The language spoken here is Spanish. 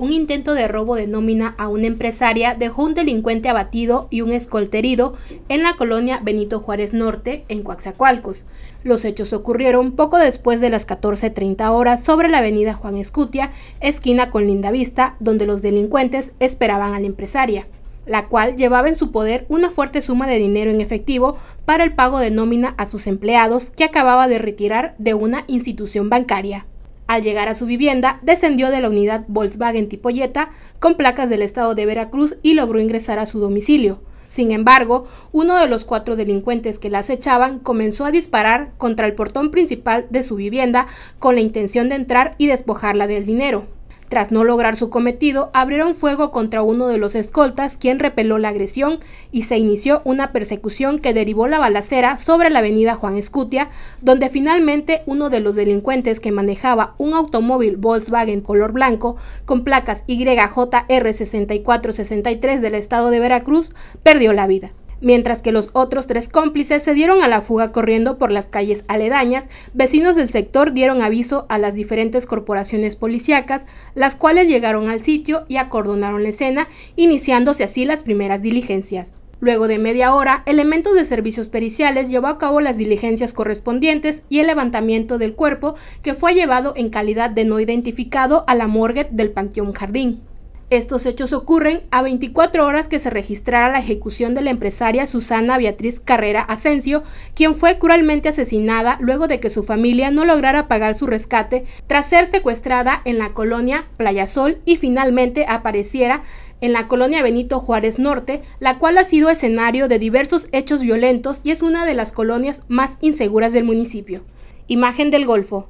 un intento de robo de nómina a una empresaria dejó un delincuente abatido y un escolterido en la colonia Benito Juárez Norte, en Coaxacualcos. Los hechos ocurrieron poco después de las 14.30 horas sobre la avenida Juan Escutia, esquina con linda vista, donde los delincuentes esperaban a la empresaria la cual llevaba en su poder una fuerte suma de dinero en efectivo para el pago de nómina a sus empleados que acababa de retirar de una institución bancaria. Al llegar a su vivienda, descendió de la unidad Volkswagen tipo con placas del estado de Veracruz y logró ingresar a su domicilio. Sin embargo, uno de los cuatro delincuentes que la acechaban comenzó a disparar contra el portón principal de su vivienda con la intención de entrar y despojarla del dinero. Tras no lograr su cometido, abrieron fuego contra uno de los escoltas, quien repeló la agresión y se inició una persecución que derivó la balacera sobre la avenida Juan Escutia, donde finalmente uno de los delincuentes que manejaba un automóvil Volkswagen color blanco con placas YJR6463 del estado de Veracruz perdió la vida mientras que los otros tres cómplices se dieron a la fuga corriendo por las calles aledañas, vecinos del sector dieron aviso a las diferentes corporaciones policíacas, las cuales llegaron al sitio y acordonaron la escena, iniciándose así las primeras diligencias. Luego de media hora, elementos de servicios periciales llevó a cabo las diligencias correspondientes y el levantamiento del cuerpo que fue llevado en calidad de no identificado a la morgue del Panteón Jardín. Estos hechos ocurren a 24 horas que se registrara la ejecución de la empresaria Susana Beatriz Carrera Asensio, quien fue cruelmente asesinada luego de que su familia no lograra pagar su rescate tras ser secuestrada en la colonia Playa Sol y finalmente apareciera en la colonia Benito Juárez Norte, la cual ha sido escenario de diversos hechos violentos y es una de las colonias más inseguras del municipio. Imagen del Golfo.